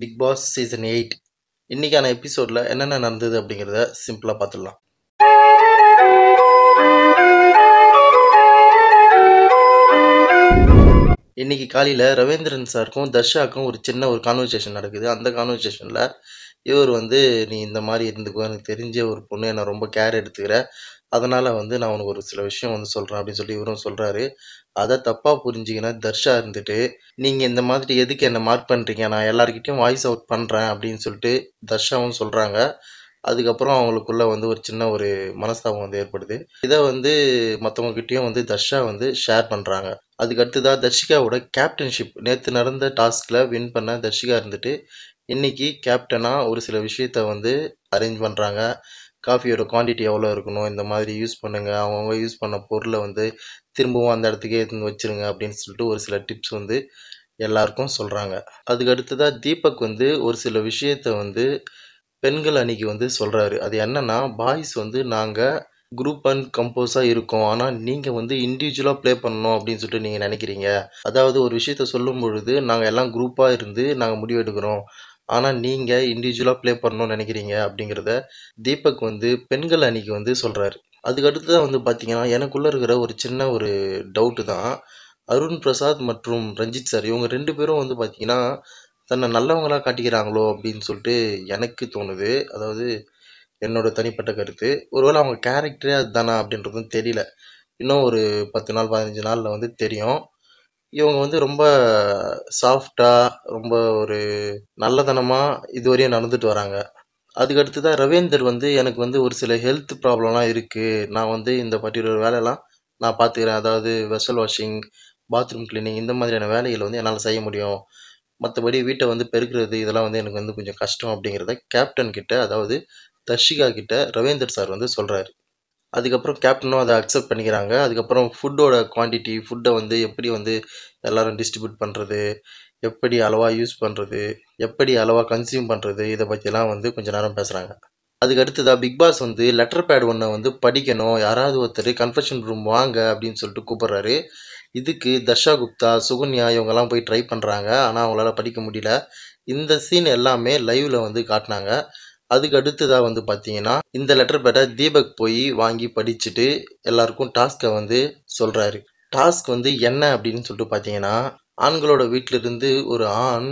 big Boss season eight இன்னைக்கான எபிசோட்ல என்னென்ன நடந்தது அப்படிங்கிறத சிம்பிளாக பார்த்துடலாம் இன்னைக்கு காலையில் ரவீந்திரன் சாருக்கும் தர்ஷாக்கும் ஒரு சின்ன ஒரு கான்வர்சேஷன் நடக்குது அந்த கான்வர்சேஷனில் இவர் வந்து நீ இந்த மாதிரி இருந்துக்கோ எனக்கு தெரிஞ்ச ஒரு பொண்ணு என்னை ரொம்ப கேர் எடுத்துக்கிற அதனால் வந்து நான் உனக்கு ஒரு சில விஷயம் வந்து சொல்கிறேன் அப்படின்னு சொல்லி இவரும் சொல்கிறாரு அதை தப்பாக புரிஞ்சிக்கினா தர்ஷா இருந்துட்டு நீங்கள் இந்த மாதிரி எதுக்கு என்னை மார்க் பண்ணுறீங்க நான் எல்லாருக்கிட்டையும் வாய்ஸ் அவுட் பண்ணுறேன் அப்படின்னு சொல்லிட்டு தர்ஷாவும் சொல்கிறாங்க அதுக்கப்புறம் அவங்களுக்குள்ள வந்து ஒரு சின்ன ஒரு மனஸ்தாபம் வந்து ஏற்படுது இதை வந்து மற்றவங்ககிட்டயும் வந்து தர்ஷா வந்து ஷேர் பண்ணுறாங்க அதுக்கு தான் தர்ஷிகாவோட கேப்டன்ஷிப் நேற்று நடந்த டாஸ்கில் வின் பண்ண தர்ஷிகா இருந்துட்டு இன்றைக்கி கேப்டனாக ஒரு சில விஷயத்த வந்து அரேஞ்ச் பண்ணுறாங்க காஃபியோட குவான்டிட்டி எவ்வளோ இருக்கணும் இந்த மாதிரி யூஸ் பண்ணுங்கள் அவங்கவுங்க யூஸ் பண்ண பொருளை வந்து திரும்பவும் அந்த இடத்துக்கே எடுத்து வச்சுருங்க அப்படின்னு சொல்லிட்டு ஒரு சில டிப்ஸ் வந்து எல்லாருக்கும் சொல்கிறாங்க அதுக்கு அடுத்ததாக தீபக் வந்து ஒரு சில விஷயத்த வந்து பெண்கள் அன்னைக்கு வந்து சொல்கிறாரு அது என்னென்னா பாய்ஸ் வந்து நாங்கள் குரூப் அண்ட் கம்போஸாக இருக்கோம் ஆனால் நீங்கள் வந்து இண்டிவிஜுவலாக ப்ளே பண்ணணும் அப்படின்னு சொல்லிட்டு நீங்கள் நினைக்கிறீங்க அதாவது ஒரு விஷயத்த சொல்லும் பொழுது நாங்கள் எல்லாம் குரூப்பாக இருந்து நாங்கள் முடிவெடுக்கிறோம் ஆனால் நீங்கள் இண்டிவிஜுவலாக ப்ளே பண்ணணும்னு நினைக்கிறீங்க அப்படிங்கிறத தீபக் வந்து பெண்கள் அணிக்கு வந்து சொல்கிறாரு அதுக்கடுத்து தான் வந்து பார்த்தீங்கன்னா எனக்குள்ளே இருக்கிற ஒரு சின்ன ஒரு டவுட்டு தான் அருண் பிரசாத் மற்றும் ரஞ்சித் சார் இவங்க ரெண்டு பேரும் வந்து பார்த்தீங்கன்னா தன்னை நல்லவங்களாக காட்டிக்கிறாங்களோ அப்படின்னு சொல்லிட்டு எனக்கு தோணுது அதாவது என்னோட தனிப்பட்ட கருத்து ஒருவேளை அவங்க கேரக்டரே அதுதானா அப்படின்றதும் தெரியல இன்னும் ஒரு பத்து நாள் பதினஞ்சு நாளில் வந்து தெரியும் இவங்க வந்து ரொம்ப சாஃப்டாக ரொம்ப ஒரு நல்லதனமாக இதுவரையும் நடந்துகிட்டு வராங்க அதுக்கடுத்து தான் ரவீந்தர் வந்து எனக்கு வந்து ஒரு சில ஹெல்த் ப்ராப்ளம்லாம் இருக்குது நான் வந்து இந்த பர்டிகுலர் வேலையெல்லாம் நான் பார்த்துக்கிறேன் அதாவது வெசல் வாஷிங் பாத்ரூம் கிளீனிங் இந்த மாதிரியான வேலைகள் வந்து என்னால் செய்ய முடியும் மற்றபடி வீட்டை வந்து பெருக்கிறது இதெல்லாம் வந்து எனக்கு வந்து கொஞ்சம் கஷ்டம் அப்படிங்கிறத கேப்டன் கிட்ட அதாவது தர்ஷிகா கிட்ட ரவீந்தர் சார் வந்து சொல்கிறாரு அதுக்கப்புறம் கேப்டனும் அதை அக்செப்ட் பண்ணிக்கிறாங்க அதுக்கப்புறம் ஃபுட்டோட குவான்டிட்டி ஃபுட்டை வந்து எப்படி வந்து எல்லோரும் டிஸ்ட்ரிபியூட் பண்ணுறது எப்படி அளவாக யூஸ் பண்ணுறது எப்படி அளவாக கன்சியூம் பண்ணுறது இதை பற்றிலாம் வந்து கொஞ்சம் நேரம் பேசுகிறாங்க அதுக்கு அடுத்ததாக பிக் பாஸ் வந்து லெட்டர் பேட் ஒன்றை வந்து படிக்கணும் யாராவது ஒருத்தர் கன்ஃபெஷன் ரூம் வாங்க அப்படின்னு சொல்லிட்டு கூப்பிட்றாரு இதுக்கு தர்ஷா குப்தா சுகன்யா இவங்கெல்லாம் போய் ட்ரை பண்ணுறாங்க ஆனால் அவங்களால படிக்க முடியல இந்த சீன் எல்லாமே லைவில் வந்து காட்டினாங்க அதுக்கு அடுத்ததாக வந்து பார்த்தீங்கன்னா இந்த லெட்டர் பேட்டை தீபக் போய் வாங்கி படிச்சுட்டு எல்லாருக்கும் டாஸ்க்கை வந்து சொல்கிறாரு டாஸ்க் வந்து என்ன அப்படின்னு சொல்லிட்டு பார்த்தீங்கன்னா ஆண்களோட வீட்டிலிருந்து ஒரு ஆண்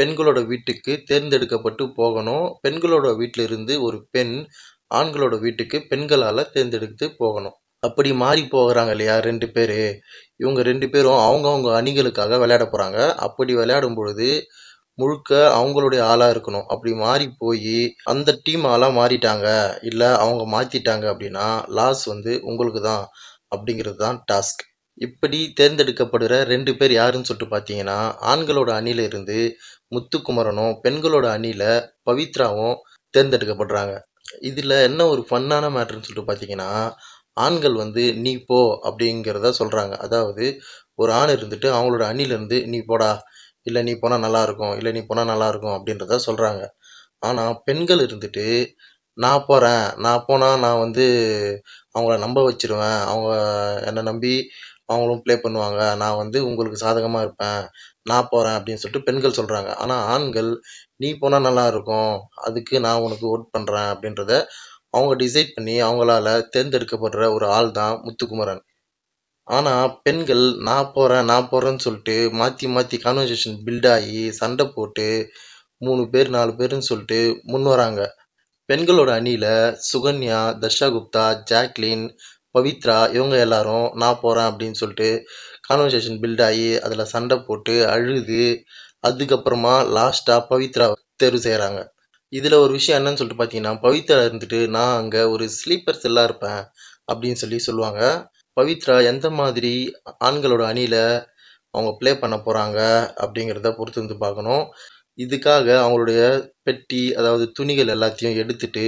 பெண்களோட வீட்டுக்கு தேர்ந்தெடுக்கப்பட்டு போகணும் பெண்களோட வீட்டிலிருந்து ஒரு பெண் ஆண்களோட வீட்டுக்கு பெண்களால் தேர்ந்தெடுத்து போகணும் அப்படி மாறி போகிறாங்க இல்லையா ரெண்டு பேர் இவங்க ரெண்டு பேரும் அவங்கவுங்க அணிகளுக்காக விளையாட போகிறாங்க அப்படி விளையாடும் பொழுது முழுக்க அவங்களுடைய ஆளாக இருக்கணும் அப்படி மாறி போய் அந்த டீம் ஆளாக மாறிட்டாங்க இல்லை அவங்க மாற்றிட்டாங்க அப்படின்னா லாஸ் வந்து உங்களுக்கு தான் அப்படிங்கிறது தான் டாஸ்க் இப்படி தேர்ந்தெடுக்கப்படுகிற ரெண்டு பேர் யாருன்னு சொல்லிட்டு பார்த்தீங்கன்னா ஆண்களோட இருந்து முத்துக்குமரனும் பெண்களோட அணியில் பவித்ராவும் தேர்ந்தெடுக்கப்படுறாங்க இதில் என்ன ஒரு ஃபன்னான மேட்ருன்னு சொல்லிட்டு பார்த்தீங்கன்னா ஆண்கள் வந்து நீ போ அப்படிங்கிறத சொல்கிறாங்க அதாவது ஒரு ஆண் இருந்துட்டு அவங்களோட அணிலேருந்து நீ போடா இல்லை நீ போனால் நல்லாயிருக்கும் இல்லை நீ போனால் நல்லாயிருக்கும் அப்படின்றத சொல்கிறாங்க ஆனால் பெண்கள் இருந்துட்டு நான் போகிறேன் நான் போனால் நான் வந்து அவங்கள நம்ப வச்சிருவேன் அவங்க என்னை நம்பி அவங்களும் ப்ளே பண்ணுவாங்க நான் வந்து உங்களுக்கு சாதகமாக இருப்பேன் நான் போகிறேன் அப்படின்னு சொல்லிட்டு பெண்கள் சொல்கிறாங்க ஆனால் ஆண்கள் நீ போனால் நல்லா இருக்கும் அதுக்கு நான் உனக்கு ஓட் பண்ணுறேன் அப்படின்றத அவங்க டிசைட் பண்ணி அவங்களால தேர்ந்தெடுக்கப்படுற ஒரு ஆள் தான் முத்துக்குமரன் ஆனால் பெண்கள் நான் போகிறேன் நான் போகிறேன்னு சொல்லிட்டு மாற்றி மாற்றி கான்வர்சேஷன் பில்ட் ஆகி சண்டை போட்டு மூணு பேர் நாலு பேருன்னு சொல்லிட்டு முன் வராங்க பெண்களோட அணியில் சுகன்யா தர்ஷா குப்தா ஜாக்லின் பவித்ரா இவங்க எல்லாரும் நான் போகிறேன் அப்படின்னு சொல்லிட்டு கான்வர்சேஷன் பில்ட் ஆகி அதில் சண்டை போட்டு அழுது அதுக்கப்புறமா லாஸ்ட்டாக பவித்ரா தேர்வு செய்கிறாங்க இதில் ஒரு விஷயம் என்னன்னு சொல்லிட்டு பார்த்தீங்கன்னா பவித்ரா இருந்துட்டு நான் அங்கே ஒரு ஸ்லீப்பர் செல்லாக இருப்பேன் அப்படின்னு சொல்லி சொல்லுவாங்க பவித்ரா எந்த மாதிரி ஆண்களோட அணியில் அவங்க ப்ளே பண்ண போகிறாங்க அப்படிங்கிறத பொறுத்து வந்து பார்க்கணும் இதுக்காக அவங்களுடைய பெட்டி அதாவது துணிகள் எல்லாத்தையும் எடுத்துட்டு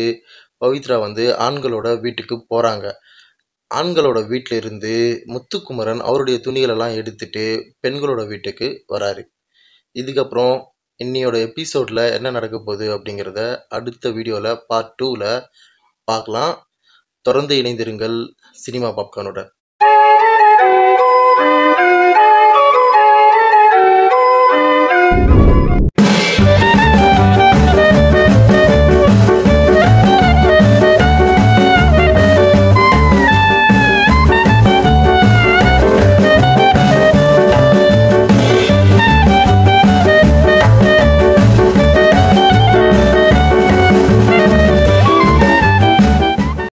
பவித்ரா வந்து ஆண்களோட வீட்டுக்கு போகிறாங்க ஆண்களோட வீட்டில் இருந்து முத்துக்குமரன் அவருடைய துணிகளெல்லாம் எடுத்துட்டு பெண்களோட வீட்டுக்கு வராரு இதுக்கப்புறம் இன்னையோட எபிசோடில் என்ன நடக்க போகுது அப்படிங்கிறத அடுத்த வீடியோவில் பார்ட் டூவில் பார்க்கலாம் தொடர்ந்து இணைந்திருங்கள் சினிமா பாப்கார்னுடன்